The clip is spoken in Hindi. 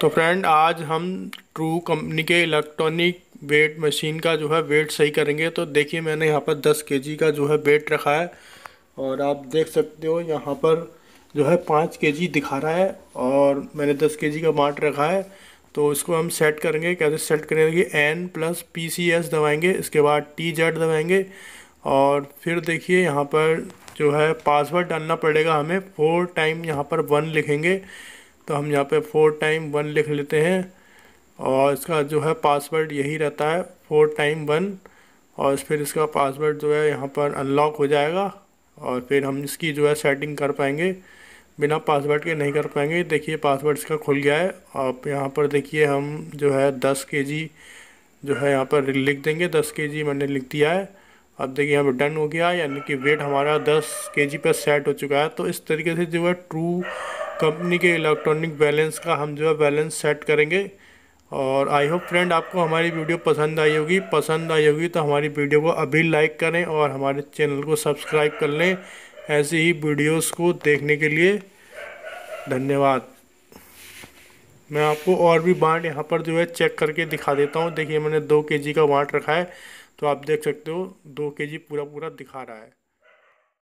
तो फ्रेंड आज हम ट्रू कंपनी के इलेक्ट्रॉनिक वेट मशीन का जो है वेट सही करेंगे तो देखिए मैंने यहाँ पर 10 के का जो है वेट रखा है और आप देख सकते हो यहाँ पर जो है पाँच के दिखा रहा है और मैंने दस के का मार्ट रखा है तो इसको हम सेट करेंगे कैसे सेट करेंगे N plus P C S दबाएँगे इसके बाद टी जेड दबाएँगे और फिर देखिए यहाँ पर जो है पासवर्ड डालना पड़ेगा हमें फोर टाइम यहाँ पर वन लिखेंगे तो हम यहाँ पे फोर टाइम वन लिख लेते हैं और इसका जो है पासवर्ड यही रहता है फोर टाइम वन और फिर इसका पासवर्ड जो है यहाँ पर अनलॉक हो जाएगा और फिर हम इसकी जो है सेटिंग कर पाएंगे बिना पासवर्ड के नहीं कर पाएंगे देखिए पासवर्ड इसका खुल गया है आप यहाँ पर देखिए हम जो है दस के जी जो है यहाँ पर लिख देंगे दस के जी मैंने लिख दिया है अब देखिए यहाँ पर डन हो गया यानी कि वेट हमारा दस के जी पर सेट हो चुका है तो इस तरीके से जो है ट्रू कंपनी के इलेक्ट्रॉनिक बैलेंस का हम जो है बैलेंस सेट करेंगे और आई होप फ्रेंड आपको हमारी वीडियो पसंद आई होगी पसंद आई होगी तो हमारी वीडियो को अभी लाइक करें और हमारे चैनल को सब्सक्राइब कर लें ऐसी ही वीडियोस को देखने के लिए धन्यवाद मैं आपको और भी बांट यहाँ पर जो है चेक करके दिखा देता हूँ देखिए मैंने दो के जी का बांट रखा है तो आप देख सकते हो दो के जी पूरा पूरा दिखा रहा है